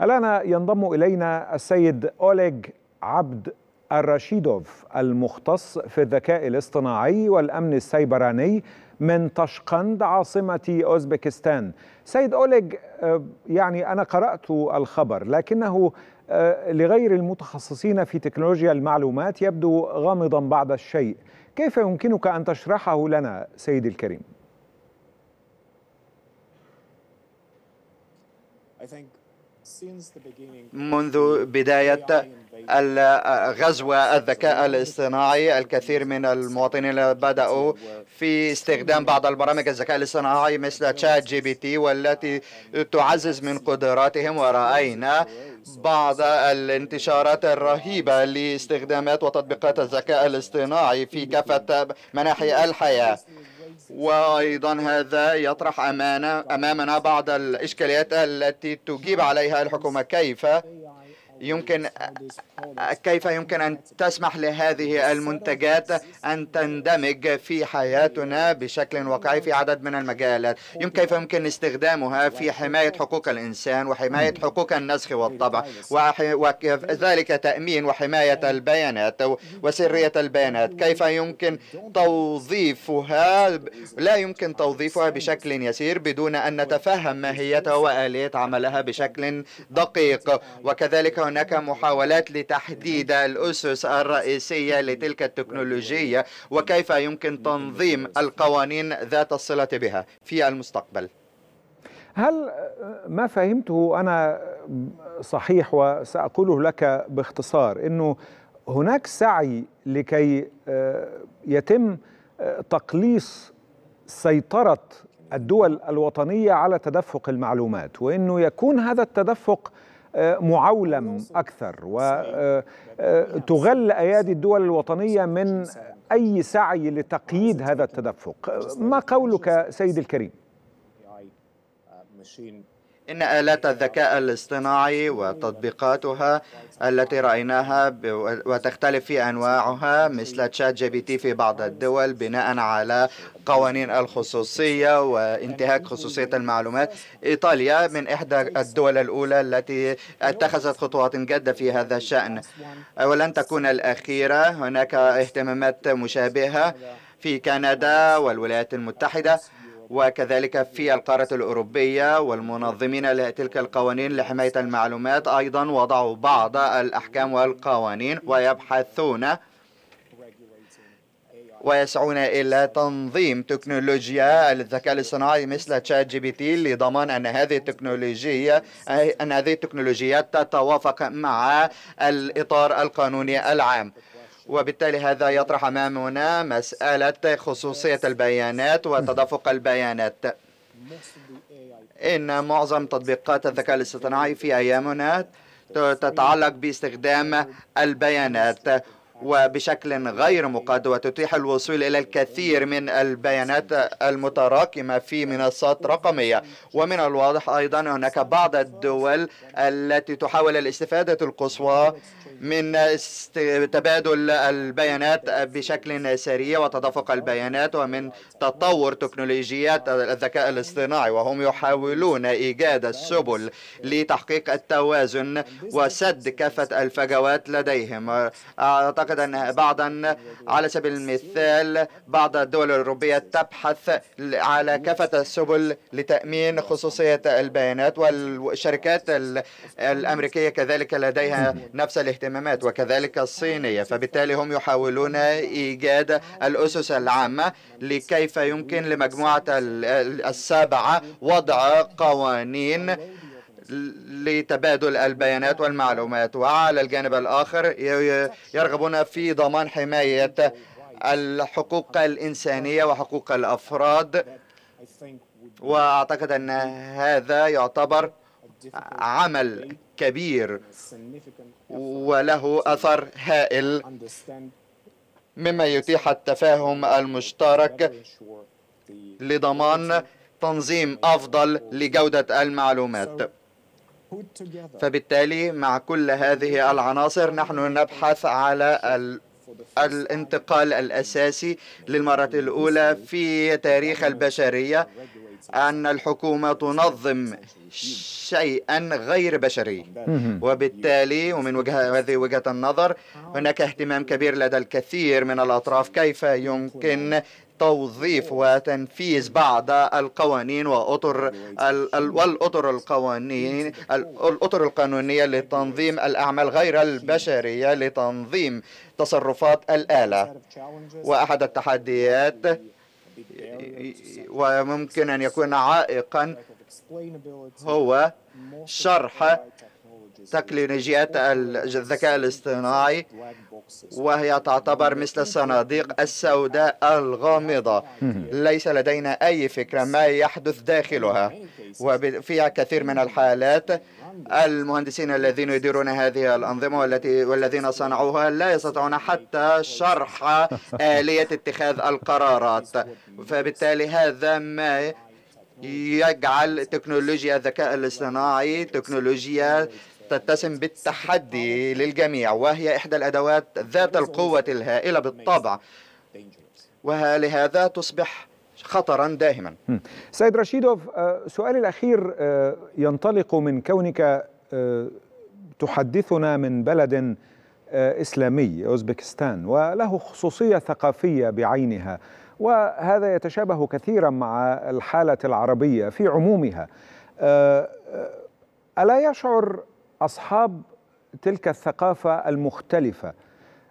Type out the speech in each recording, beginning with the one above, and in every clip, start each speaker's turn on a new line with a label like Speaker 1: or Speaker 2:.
Speaker 1: الآن ينضم إلينا السيد أوليغ عبد الرشيدوف المختص في الذكاء الاصطناعي والأمن السيبراني من طشقند عاصمة أوزبكستان سيد أوليغ آه، يعني أنا قرأت الخبر لكنه آه، لغير المتخصصين في تكنولوجيا المعلومات يبدو غامضا بعض الشيء كيف يمكنك أن تشرحه لنا سيدي الكريم؟ I think
Speaker 2: منذ بداية غزو الذكاء الاصطناعي الكثير من المواطنين بدأوا في استخدام بعض البرامج الذكاء الاصطناعي مثل تشات جي بي تي والتي تعزز من قدراتهم ورأينا بعض الانتشارات الرهيبة لاستخدامات وتطبيقات الذكاء الاصطناعي في كافة مناحي الحياة وايضا هذا يطرح امانه امامنا بعض الاشكاليات التي تجيب عليها الحكومه كيف يمكن كيف يمكن أن تسمح لهذه المنتجات أن تندمج في حياتنا بشكل واقعي في عدد من المجالات يمكن كيف يمكن استخدامها في حماية حقوق الإنسان وحماية حقوق النسخ والطبع وكذلك تأمين وحماية البيانات وسرية البيانات كيف يمكن توظيفها لا يمكن توظيفها بشكل يسير بدون أن نتفهم ماهيتها وآلية عملها بشكل دقيق وكذلك هناك محاولات لتحديد الأسس الرئيسية لتلك التكنولوجيه وكيف يمكن تنظيم القوانين ذات الصلة بها في المستقبل
Speaker 1: هل ما فهمته أنا صحيح وسأقوله لك باختصار أنه هناك سعي لكي آه، يتم آه، تقليص سيطرة الدول الوطنية على تدفق المعلومات وأنه يكون هذا التدفق معولم أكثر وتغل آه، يعني آه، نعم. أيادي الدول الوطنية من أي سعي لتقييد هذا التدفق ما قولك سيد الكريم
Speaker 2: إن آلات الذكاء الاصطناعي وتطبيقاتها التي رأيناها وتختلف في أنواعها مثل تشات جي بي تي في بعض الدول بناء على قوانين الخصوصية وانتهاك خصوصية المعلومات إيطاليا من إحدى الدول الأولى التي اتخذت خطوات جادة في هذا الشأن ولن تكون الأخيرة هناك اهتمامات مشابهة في كندا والولايات المتحدة وكذلك في القارة الأوروبية والمنظمين لتلك القوانين لحماية المعلومات أيضا وضعوا بعض الأحكام والقوانين ويبحثون ويسعون إلى تنظيم تكنولوجيا الذكاء الاصطناعي مثل تشات جي بي تي لضمان أن هذه التكنولوجيا أن هذه التكنولوجيات تتوافق مع الإطار القانوني العام وبالتالي هذا يطرح امامنا مساله خصوصيه البيانات وتدفق البيانات ان معظم تطبيقات الذكاء الاصطناعي في ايامنا تتعلق باستخدام البيانات وبشكل غير مقاد وتتيح الوصول إلى الكثير من البيانات المتراكمة في منصات رقمية ومن الواضح أيضا هناك بعض الدول التي تحاول الاستفادة القصوى من تبادل البيانات بشكل سريع وتدفق البيانات ومن تطور تكنولوجيات الذكاء الاصطناعي وهم يحاولون إيجاد السبل لتحقيق التوازن وسد كافة الفجوات لديهم أعتقد أعتقد أن بعضا على سبيل المثال بعض الدول الأوروبية تبحث على كافة السبل لتأمين خصوصية البيانات والشركات الأمريكية كذلك لديها نفس الاهتمامات وكذلك الصينية فبالتالي هم يحاولون إيجاد الأسس العامة لكيف يمكن لمجموعة السابعة وضع قوانين لتبادل البيانات والمعلومات وعلى الجانب الآخر يرغبون في ضمان حماية الحقوق الإنسانية وحقوق الأفراد وأعتقد أن هذا يعتبر عمل كبير وله أثر هائل مما يتيح التفاهم المشترك لضمان تنظيم أفضل لجودة المعلومات فبالتالي مع كل هذه العناصر نحن نبحث على ال الانتقال الأساسي للمرة الأولى في تاريخ البشرية أن الحكومة تنظم شيئا غير بشري وبالتالي ومن وجهة هذه وجهة النظر هناك اهتمام كبير لدى الكثير من الأطراف كيف يمكن توظيف وتنفيذ بعض القوانين وأطر والأطر القوانين الأطر القانونية لتنظيم الأعمال غير البشرية لتنظيم تصرفات الآلة وأحد التحديات وممكن أن يكون عائقا هو شرح تكنولوجيات الذكاء الاصطناعي وهي تعتبر مثل الصناديق السوداء الغامضة ليس لدينا أي فكرة ما يحدث داخلها وفي كثير من الحالات المهندسين الذين يديرون هذه الأنظمة والتي والذين صنعوها لا يستطيعون حتى شرح آلية اتخاذ القرارات فبالتالي هذا ما يجعل تكنولوجيا الذكاء الاصطناعي تكنولوجيا تتسم بالتحدي للجميع وهي إحدى الأدوات ذات القوة الهائلة بالطبع ولهذا تصبح خطرا دائما
Speaker 1: سيد رشيدوف آه، سؤالي الأخير آه، ينطلق من كونك آه، تحدثنا من بلد إسلامي أوزبكستان وله خصوصية ثقافية بعينها وهذا يتشابه كثيرا مع الحالة العربية في عمومها ألا يشعر أصحاب تلك الثقافة المختلفة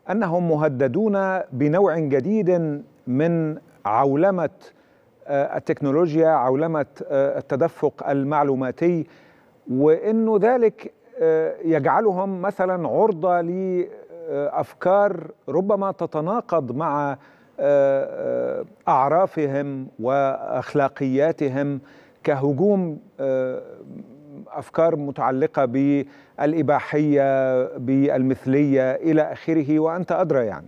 Speaker 1: أنهم مهددون بنوع جديد من عولمة آه، التكنولوجيا عولمة آه، التدفق المعلوماتي وأنه ذلك آه، يجعلهم مثلا عرضة لأفكار ربما تتناقض مع أعرافهم وأخلاقياتهم كهجوم افكار متعلقه بالاباحيه بالمثليه الى اخره وانت ادرى يعني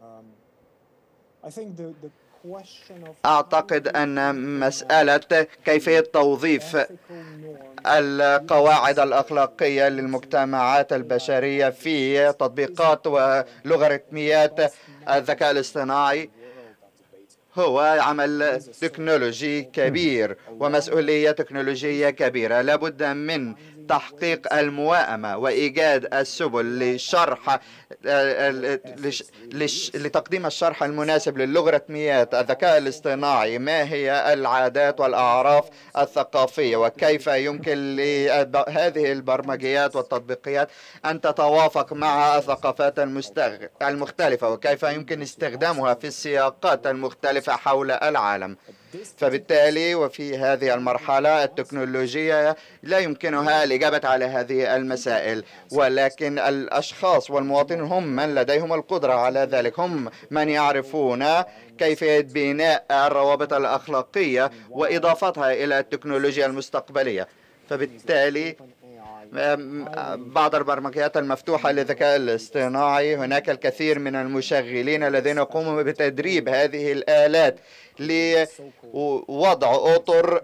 Speaker 1: um,
Speaker 2: اعتقد ان مساله كيفيه توظيف القواعد الاخلاقيه للمجتمعات البشريه في تطبيقات ولوغاريتميات الذكاء الاصطناعي هو عمل تكنولوجي كبير ومسؤولية تكنولوجية كبيرة لابد من تحقيق المواءمة وإيجاد السبل لشرح آه، آه، إيه؟ إيه؟ لتقديم الشرح المناسب للوغاريتميات الذكاء الاصطناعي ما هي العادات والأعراف الثقافية وكيف يمكن لهذه البرمجيات والتطبيقيات أن تتوافق مع الثقافات المختلفة وكيف يمكن استخدامها في السياقات المختلفة حول العالم فبالتالي وفي هذه المرحلة التكنولوجية لا يمكنها الإجابة على هذه المسائل ولكن الأشخاص والمواطنين ولكن هم من لديهم القدرة على ذلك هم من يعرفون كيفية بناء الروابط الأخلاقية وإضافتها إلى التكنولوجيا المستقبلية فبالتالي بعض البرمجيات المفتوحة للذكاء الاصطناعي هناك الكثير من المشغلين الذين يقومون بتدريب هذه الآلات لوضع أطر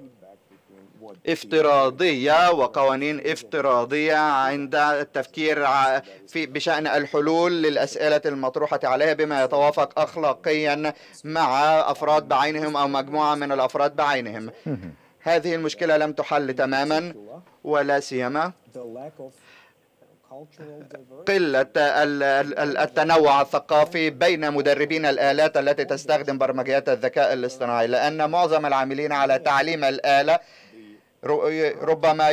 Speaker 2: افتراضية وقوانين افتراضية عند التفكير في بشأن الحلول للأسئلة المطروحة عليها بما يتوافق أخلاقيا مع أفراد بعينهم أو مجموعة من الأفراد بعينهم هذه المشكلة لم تحل تماما ولا سيما قلة التنوع الثقافي بين مدربين الآلات التي تستخدم برمجيات الذكاء الاصطناعي لأن معظم العاملين على تعليم الآلة ربما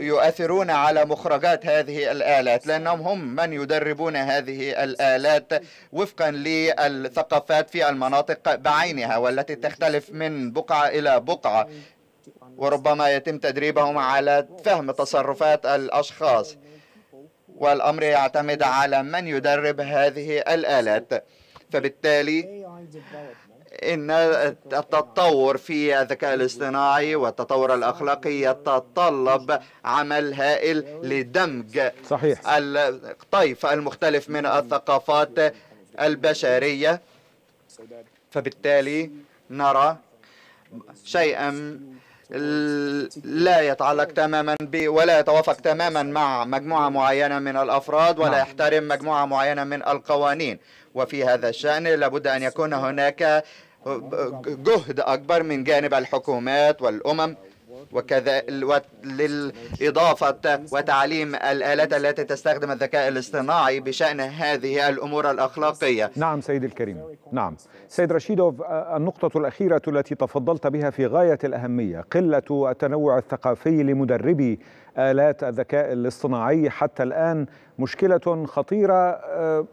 Speaker 2: يؤثرون على مخرجات هذه الآلات لأنهم هم من يدربون هذه الآلات وفقا للثقافات في المناطق بعينها والتي تختلف من بقعة إلى بقعة وربما يتم تدريبهم على فهم تصرفات الأشخاص والأمر يعتمد على من يدرب هذه الآلات فبالتالي إن التطور في الذكاء الاصطناعي والتطور الأخلاقي يتطلب عمل هائل لدمج صحيح الطيف المختلف من الثقافات البشرية فبالتالي نرى شيئا لا يتعلق تماما ب ولا يتوافق تماما مع مجموعة معينة من الأفراد ولا نعم. يحترم مجموعة معينة من القوانين وفي هذا الشأن لابد أن يكون هناك جهد أكبر من جانب الحكومات والأمم وكذا للإضافة وتعليم الآلات التي تستخدم الذكاء الاصطناعي بشأن هذه الأمور الأخلاقية نعم
Speaker 1: سيد الكريم نعم سيد رشيدوف آه، النقطة الأخيرة التي تفضلت بها في غاية الأهمية قلة التنوع الثقافي لمدربي آلات الذكاء الاصطناعي حتى الآن مشكلة خطيرة آه،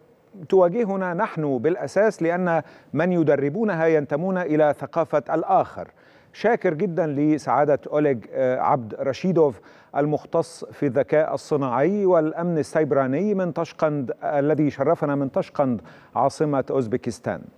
Speaker 1: تواجهنا نحن بالاساس لان من يدربونها ينتمون الى ثقافه الاخر. شاكر جدا لسعاده أوليغ آه، عبد رشيدوف المختص في الذكاء الصناعي والامن السيبراني من تشقند الذي شرفنا من طشقند عاصمه اوزبكستان.